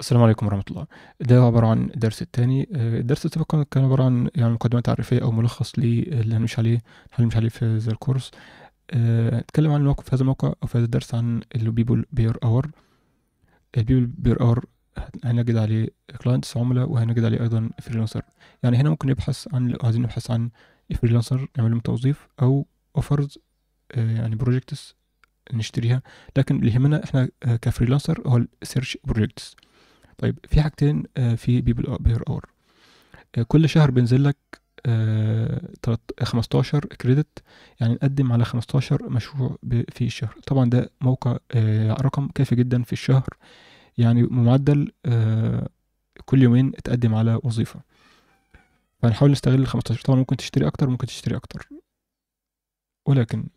السلام عليكم ورحمة الله ده عبارة عن الدرس الثاني آه، الدرس السابق كان عبارة عن يعني مقدمة تعريفية أو ملخص للي هنمشي عليه هنمشي عليه في هذا الكورس آه، اتكلم عن الموقف في هذا الموقع أو في هذا الدرس عن البيبل بير أور البيبل بير أور هنجد عليه كلاينتس عملاء وهنجد عليه أيضا فريلانسر يعني هنا ممكن نبحث عن عايزين نبحث عن فريلانسر نعمل لهم توظيف أو اوفرز آه، يعني بروجكتس نشتريها لكن اللي يهمنا احنا كفريلانسر هو السيرش بروجكتس طيب في حاجتين آه، في بيبل بير اور آه، كل شهر بينزل لك 15 آه، كريدت يعني نقدم على 15 مشروع في الشهر طبعا ده موقع رقم كافي جدا في الشهر يعني معدل كل يومين تقدم على وظيفة فنحاول نستغل ال 15 طبعا ممكن تشتري أكتر ممكن تشتري أكتر ولكن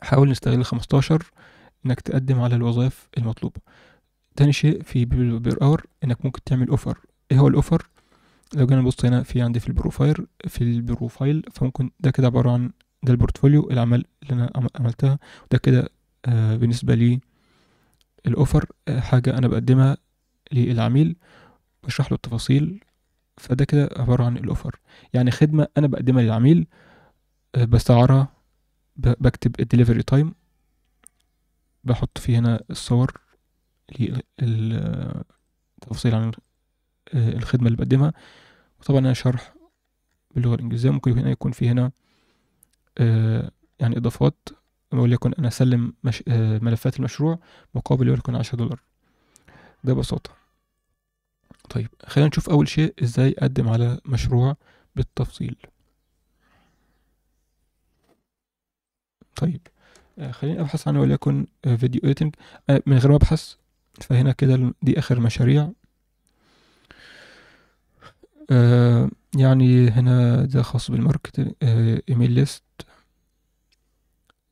حاول نستغل ال 15 إنك تقدم على الوظائف المطلوبة تاني شيء في بير اور انك ممكن تعمل اوفر ايه هو الاوفر لو جينا نبص هنا في عندي في البروفايل في البروفايل فممكن ده كده عباره عن ده البورتفوليو العمل اللي انا عملتها ده كده آه بالنسبه لي الاوفر آه حاجه انا بقدمها للعميل بشرح له التفاصيل فده كده عباره عن الاوفر يعني خدمه انا بقدمها للعميل آه بسعرها بكتب الدليفري تايم بحط فيه هنا الصور للتفصيل عن آه، الخدمة اللي بقدمها وطبعا أنا شرح باللغة الإنجليزية ممكن هنا يكون في هنا آه، يعني إضافات وليكن أنا أسلم مش... آه، ملفات المشروع مقابل وليكن عشرة دولار ده ببساطة طيب خلينا نشوف أول شيء إزاي أقدم على مشروع بالتفصيل طيب خليني أبحث عن وليكن فيديو إيتنج من غير ما أبحث فهنا كده دي آخر مشاريع آه يعني هنا ده خاص بالماركت آه ايميل ليست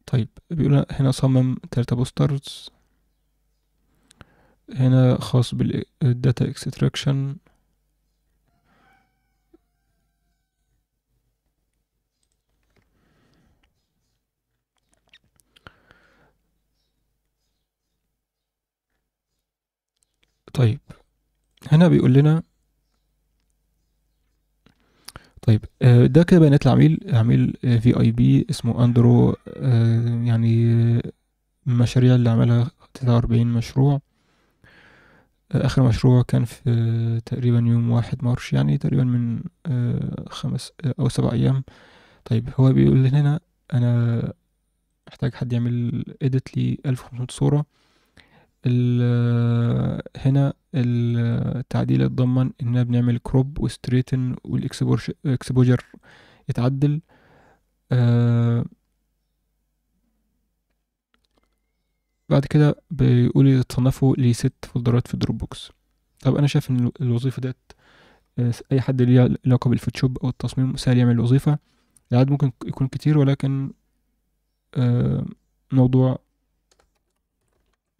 طيب بيقول هنا صمم تلاتة بوسترز هنا خاص بالداتا اكستراكشن آه، طيب هنا بيقول لنا طيب آه، ده كده بيانات العميل عميل في اي بي اسمه اندرو آه، يعني المشاريع اللي عملها تسعة مشروع آه، آخر مشروع كان في تقريبا يوم واحد مارش يعني تقريبا من خمس أو سبع أيام طيب هو بيقول لنا أنا محتاج حد يعمل إيديت لي 1500 صورة هنا التعديل اتضمن اننا بنعمل كروب وستريتن والاكسبوجر يتعدل آه بعد كده بيقول يتصنفوا لست فولدرات في الدروب بوكس طب انا شايف ان الوظيفه ديت آه، اي حد ليه علاقه بالفوتوشوب او التصميم سهل يعمل الوظيفه العدد ممكن يكون كتير ولكن آه موضوع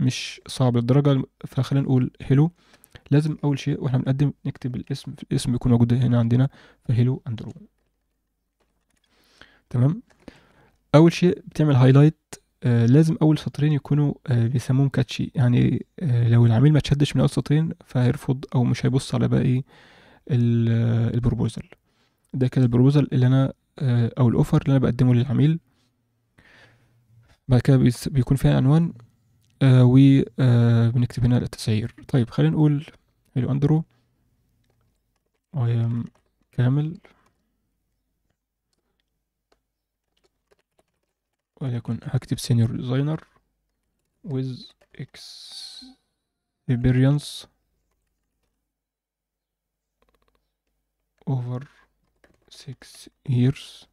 مش صعب للدرجه فخلينا نقول هيلو لازم اول شيء واحنا بنقدم نكتب الاسم في الاسم يكون موجود هنا عندنا فهيلو اندرو تمام اول شيء بتعمل هايلايت آه لازم اول سطرين يكونوا آه بيسموهم كاتشي يعني آه لو العميل ما تشدش من اول سطرين فهيرفض او مش هيبص على باقي البروبوزل آه، ده كده البروبوزل اللي انا آه، او الاوفر اللي انا بقدمه للعميل بعد كده بيكون فيها عنوان آه،, آه بنكتب هنا التسعير طيب خلينا نقول هيلو اندرو ايام كامل وليكن هكتب سينيور ديزاينر with experience over 6 years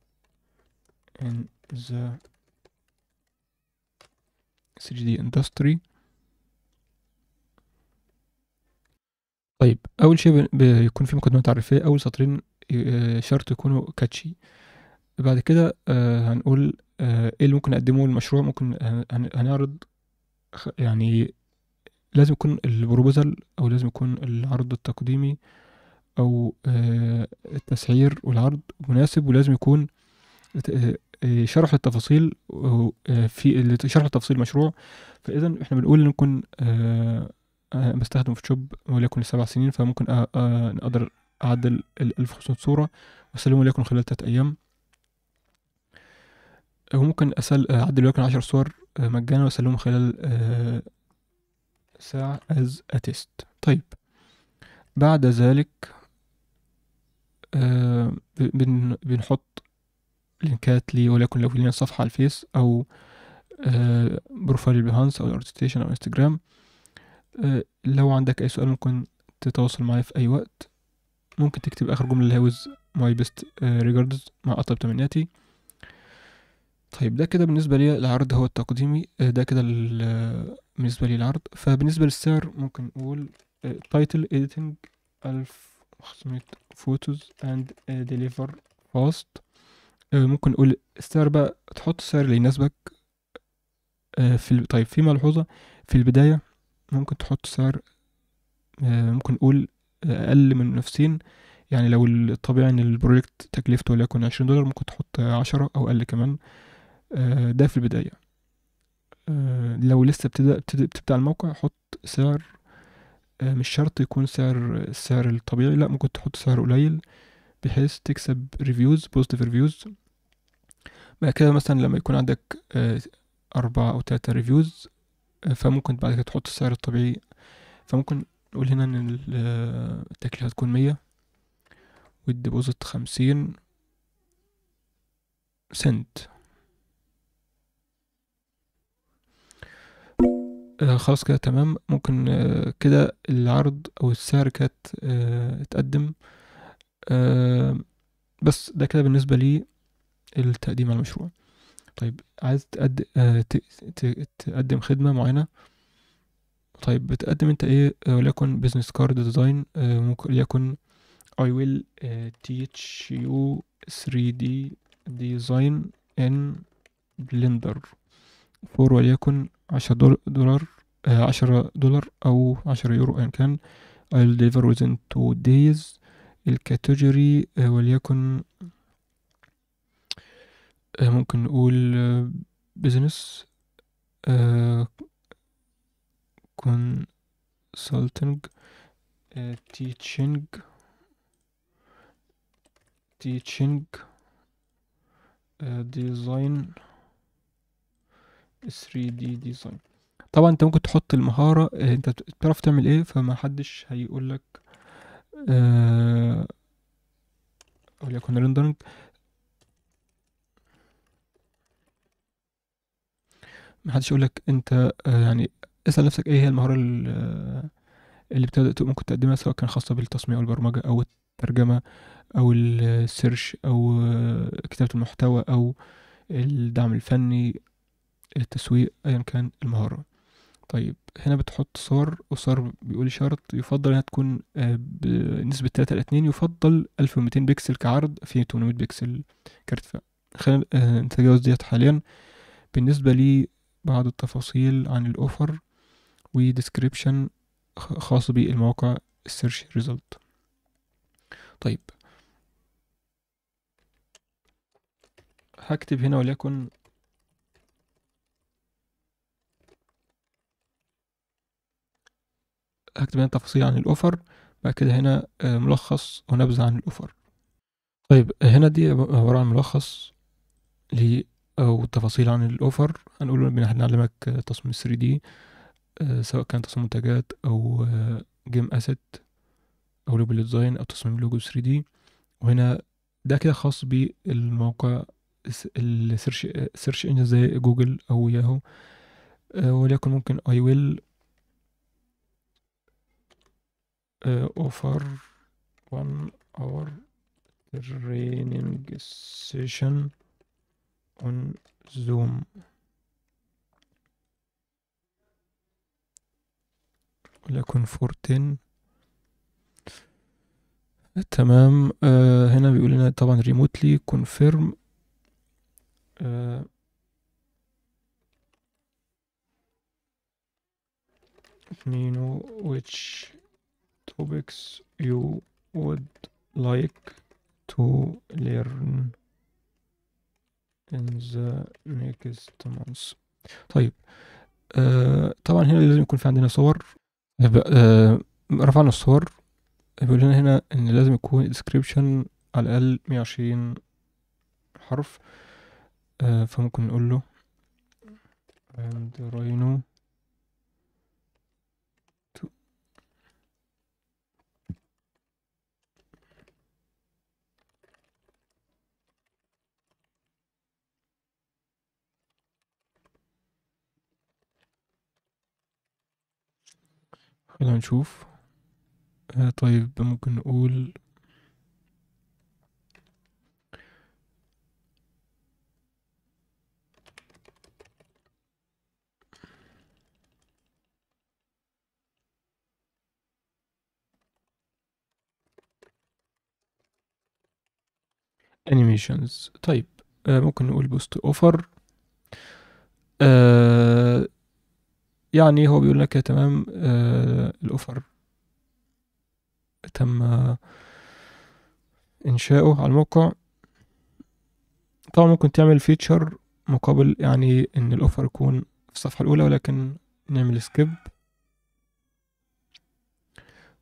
in the CGD Industry دي اندستري طيب اول شيء بيكون في مقدمه تعريفيه اول سطرين آه، شرط يكونوا كاتشي بعد كده آه، هنقول آه، ايه اللي ممكن اقدمه للمشروع ممكن هنعرض يعني لازم يكون البروبوزل او لازم يكون العرض التقديمي او التسعير والعرض مناسب ولازم يكون آه، شرح التفاصيل آه، في شرح التفاصيل المشروع فاذا احنا بنقول ان نكون آه، بستخدم فوتوشوب وليكن لسبع سنين فممكن اقدر اعدل ال 1500 صوره واسلمه وليكن خلال تلات ايام وممكن اسال اعدل وليكن عشر صور مجانا واسلمه خلال ساعة از اتست طيب بعد ذلك بنحط لينكات لي وليكن لو في لنا صفحة على الفيس أو آه، بروفايل بيهانس أو الارتستيشن أو انستجرام آه، لو عندك أي سؤال ممكن تتواصل معايا في أي وقت ممكن تكتب آخر جملة اللي هي ماي my best آه، regards مع أطيب تمنياتي طيب ده كده بالنسبة لي العرض هو التقديمي ده كده بالنسبة لي العرض فبالنسبة للسعر ممكن نقول تايتل editing ألف وخمسمية فوتوز and deliver fast آه، ممكن نقول السعر بقى تحط السعر اللي يناسبك آه، في طيب في ملحوظة في البداية ممكن تحط سعر آه، ممكن نقول أقل من نفسين يعني لو الطبيعي إن البروجكت تكلفته وليكن عشرين دولار ممكن تحط عشرة أو أقل كمان ده في البداية لو لسه بتبدأ بتبدأ الموقع حط سعر مش شرط يكون سعر السعر الطبيعي لأ ممكن تحط سعر قليل بحيث تكسب ريفيوز بوزيتيف ريفيوز بعد كده مثلا لما يكون عندك آه، أربعة أو تلاتة ريفيوز آه، فممكن بعد كده تحط السعر الطبيعي فممكن نقول هنا إن آه، التكلفة هتكون مية والديبوزيت خمسين سنت خلاص كده تمام ممكن كده العرض او السعر كده آه اتقدم آه، بس ده كده بالنسبة لي التقديم على المشروع طيب عايز تقد... آه، تقدم خدمة معينة طيب بتقدم انت ايه آه، وليكن بزنس كارد ديزاين ممكن ليكن I will teach you 3D design in blender فور وليكن عشرة دولار, عشرة دولار أو عشرة يورو أيا كان I'll deliver within two days الكاتيجوري آه، وليكن آه، ممكن نقول بزنس كونسلتنج تيتشنج تيتشنج ديزاين 3D ديزاين طبعا انت ممكن تحط المهارة آه، انت بتعرف تعمل ايه فمحدش هيقولك آه وليكن حدش محدش يقولك انت آه، يعني اسأل نفسك ايه هي المهارة آه، اللي بتبدأ ممكن تقدمها سواء كان خاصة بالتصميم او البرمجة او الترجمة او السيرش او آه، كتابة المحتوى او الدعم الفني التسويق ايا كان المهارة طيب هنا بتحط صار وصار بيقول شرط يفضل انها تكون آه، بنسبة تلاتة ل 2 يفضل ومتين بكسل كعرض في تمنمية بكسل كارتفاع خلال آه، نتجاوز ديت حاليا بالنسبة لي بعض التفاصيل عن الاوفر وديسكريبشن خاص بالموقع السيرش ريزلت طيب هكتب هنا وليكن هكتب هنا تفاصيل عن الأوفر بعد كده هنا آه، ملخص ونبذة عن الأوفر طيب هنا دي عبارة عن ملخص ل أو تفاصيل عن الأوفر هنقول بنعلمك آه، تصميم 3D آه، سواء كان تصميم منتجات أو جيم أسيت أو لوبل ديزاين أو تصميم لوجو 3D وهنا ده كده خاص بالموقع السيرش سيرش انجن زي جوجل أو ياهو وليكن ممكن أي ويل اوفر آه، one hour تريننج session on zoom ولكن فورتين تمام آه هنا بيقول لنا طبعا ريموتلي كونفيرم آه نينو topics you would like to learn in the next month طيب آه طبعا هنا لازم يكون في عندنا صور آه رفعنا الصور بيقول لنا هنا ان لازم يكون description على الاقل 120 حرف آه فممكن نقول له and rhino خلينا نشوف آه، طيب ممكن نقول انيميشنز طيب آه، ممكن نقول بوست اوفر آه، يعني هو بيقول لك يا تمام آه الأوفر تم إنشاؤه على الموقع طبعا ممكن تعمل فيتشر مقابل يعني إن الأوفر يكون في الصفحة الأولى ولكن نعمل سكيب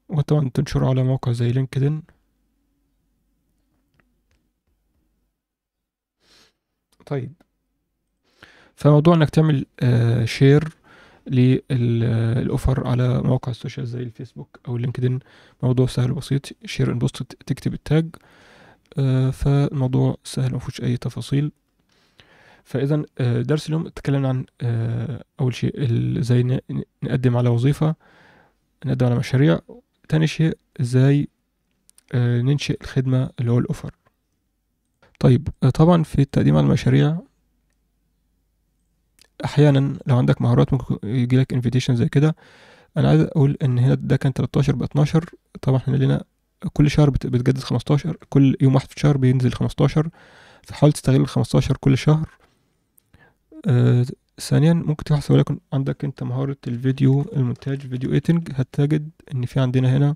وطبعا تنشره على موقع زي لينكدين طيب فموضوع انك تعمل آه شير للاوفر على مواقع السوشيال زي الفيسبوك او لينكدين موضوع سهل وبسيط شير ان بوست تكتب التاج آه، فالموضوع سهل مفهوش اي تفاصيل فاذا آه، درس اليوم اتكلمنا عن آه، اول شيء ازاي نقدم على وظيفه نقدم على مشاريع تاني شيء ازاي ننشئ الخدمه اللي هو الاوفر طيب طبعا في التقديم على المشاريع احيانا لو عندك مهارات ممكن يجيلك انفيتيشن زي كده انا عايز اقول ان هنا ده كان 13 ب 12 طبعا احنا لنا كل شهر بتجدد 15 كل يوم واحد في الشهر بينزل 15 فحاول تستغل ال 15 كل شهر آه ثانيا ممكن تحصل لك عندك انت مهارة الفيديو المونتاج فيديو ايتنج هتجد ان في عندنا هنا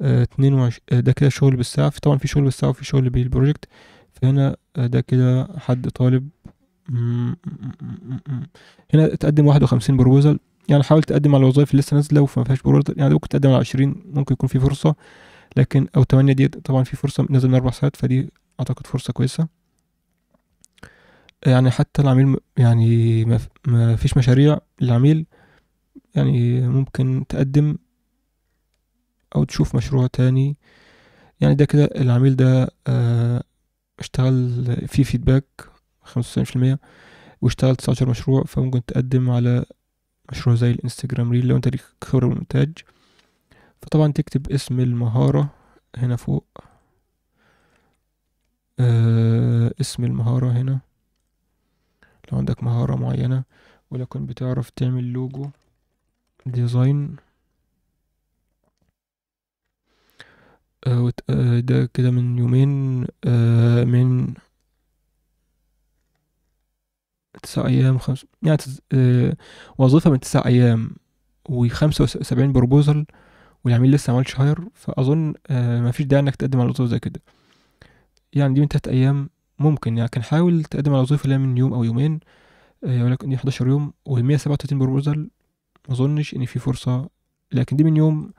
آه 22 آه ده كده شغل بالساعة طبعا في شغل بالساعة وفي شغل بالبروجكت فهنا آه، ده كده حد طالب هنا تقدم 51 بروبوزل يعني حاول تقدم على الوظائف اللي لسه نازله وما فيهاش بروبوزل يعني ممكن تقدم على 20 ممكن يكون في فرصه لكن او 8 دي طبعا في فرصه نازل من اربع ساعات فدي اعتقد فرصه كويسه يعني حتى العميل يعني ما فيش مشاريع العميل يعني ممكن تقدم او تشوف مشروع تاني يعني ده كده العميل ده آه، اشتغل في فيدباك 95% واشتغلت 19 مشروع فممكن تقدم على مشروع زي الانستجرام ريل لو انت ليك خبرة بالمونتاج فطبعا تكتب اسم المهارة هنا فوق آه اسم المهارة هنا لو عندك مهارة معينة ولكن بتعرف تعمل لوجو ديزاين آه, آه، ده كده من يومين آه من تسع أيام خمس يعني تز... آه... وظيفة من تسع أيام و وسبعين بروبوزل والعميل لسه معملش هاير فأظن آه مفيش داعي إنك تقدم على وظيفة زي كده يعني دي من تلات أيام ممكن يعني كان حاول تقدم على وظيفة اللي من يوم أو يومين آه ولكن دي حداشر يوم ومية سبعة وتلاتين ما مظنش إن في فرصة لكن دي من يوم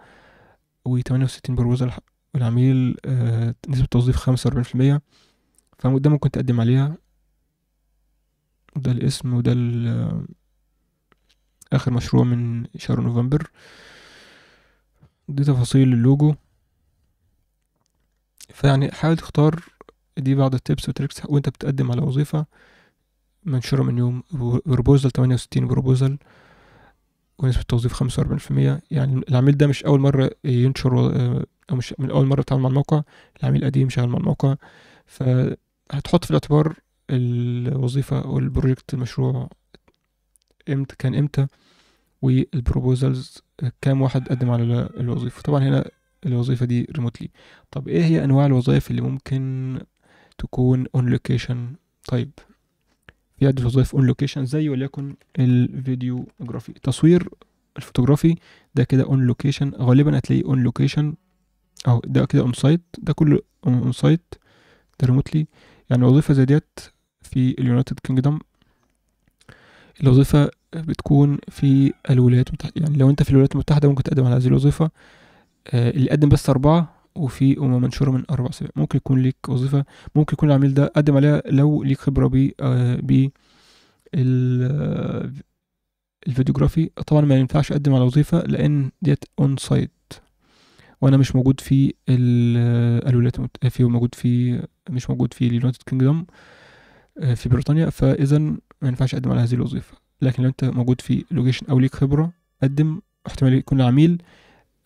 وتمانية وستين بروبوزل والعميل آه نسبة توظيف خمسة وأربعين في المية ممكن تقدم عليها ده الاسم وده اخر مشروع من شهر نوفمبر دي تفاصيل اللوجو فيعني حاول تختار دي بعض التبس وتريكس وانت بتقدم على وظيفة منشورة من يوم بروبوزل تمانية وستين بروبوزل ونسبة التوظيف خمسة وأربعين في المية يعني العميل ده مش أول مرة ينشر آه، أو مش من أول مرة يتعامل مع الموقع العميل قديم شغال مع الموقع فهتحط في الاعتبار الوظيفة أو البروجكت المشروع امتى كان امتى والبروبوزلز كام واحد قدم على الوظيفة طبعا هنا الوظيفة دي ريموتلي طب ايه هي انواع الوظائف اللي ممكن تكون اون لوكيشن طيب في عدة وظائف اون لوكيشن زي وليكن الفيديو جرافي التصوير الفوتوغرافي ده كده اون لوكيشن غالبا هتلاقيه اون لوكيشن اهو ده كده اون سايت ده كله اون سايت ده ريموتلي يعني وظيفة زي ديت في اليونايتد كينجدم الوظيفة بتكون في الولايات المتحدة يعني لو انت في الولايات المتحدة ممكن تقدم على هذه الوظيفة آه، اللي قدم بس أربعة وفي أمم منشورة من أربع سباع ممكن يكون ليك وظيفة ممكن يكون العميل ده قدم عليها لو ليك خبرة آه، ب ب الفيديوغرافي طبعا ما ينفعش أقدم على وظيفة لأن ديت أون سايت وانا مش موجود في الولايات المتحدة في موجود في مش موجود في اليونايتد كينجدم آه، في بريطانيا فاذا ما ينفعش اقدم على هذه الوظيفه لكن لو انت موجود في لوكيشن او ليك خبره قدم احتمال يكون العميل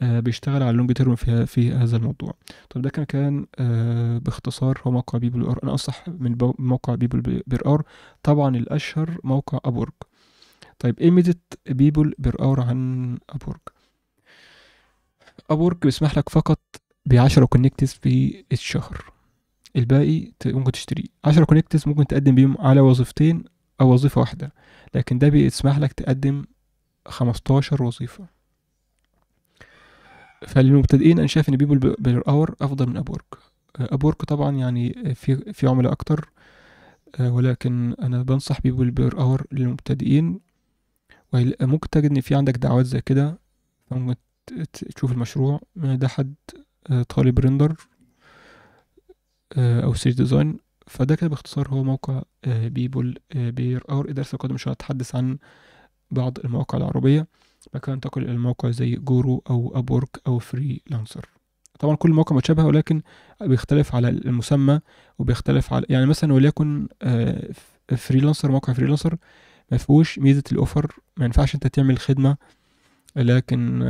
آه، بيشتغل على اللونج تيرم في في هذا الموضوع طب ده كان كان آه، باختصار هو موقع بيبل ار انا انصح من موقع بيبل بير ار طبعا الاشهر موقع ابورج طيب ايه ميزه بيبل بير ار عن ابورج ابورج بيسمح لك فقط بعشرة كونكتس في الشهر الباقي ممكن تشتريه عشرة كونكتس ممكن تقدم بيهم على وظيفتين أو وظيفة واحدة لكن ده بيسمح لك تقدم خمستاشر وظيفة فالمبتدئين أنا شايف إن بيبل بير أور أفضل من أبورك أبورك آه، طبعا يعني في في عملاء أكتر آه، ولكن أنا بنصح بيبل بير أور للمبتدئين ممكن تجد إن في عندك دعوات زي كده فممكن تشوف المشروع آه، ده حد طالب ريندر آه، او سيج ديزاين فده كده باختصار هو موقع آه، بيبل آه، بير اور الدرس القادم ان شاء الله اتحدث عن بعض المواقع العربيه بعد كده انتقل الى مواقع زي جورو او ابورك او فري لانسر طبعا كل موقع متشابهه ولكن بيختلف على المسمى وبيختلف على يعني مثلا وليكن فريلانسر موقع فريلانسر ما فيهوش ميزه الاوفر ما ينفعش انت تعمل خدمه لكن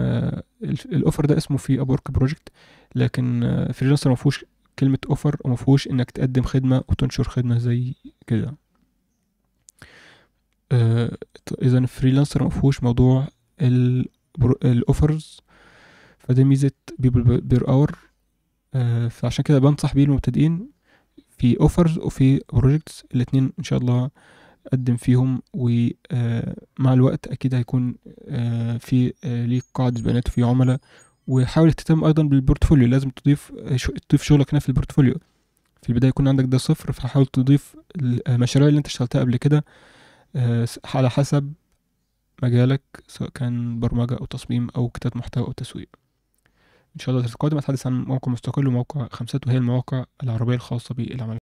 الاوفر ده اسمه في ابورك بروجكت لكن فريلانسر ما فيهوش كلمة اوفر ومفهوش انك تقدم خدمة وتنشر خدمة زي كده اذا الفريلانسر مفهوش موضوع الاوفرز فده ميزة بيبل بير اور فعشان كده بنصح بيه المبتدئين في اوفرز وفي بروجكتس الاتنين ان شاء الله اقدم فيهم ومع آه، الوقت اكيد هيكون آه، في آه، ليك قاعدة بيانات وفي عملاء وحاول تهتم ايضا بالبورتفوليو لازم تضيف تضيف شغلك هنا في البورتفوليو في البدايه يكون عندك ده صفر فحاول تضيف المشاريع اللي انت اشتغلتها قبل كده آه، على حسب مجالك سواء كان برمجه او تصميم او كتابه محتوى او تسويق ان شاء الله الدرس القادم هتحدث عن موقع مستقل وموقع خمسات وهي المواقع العربيه الخاصه بالعمل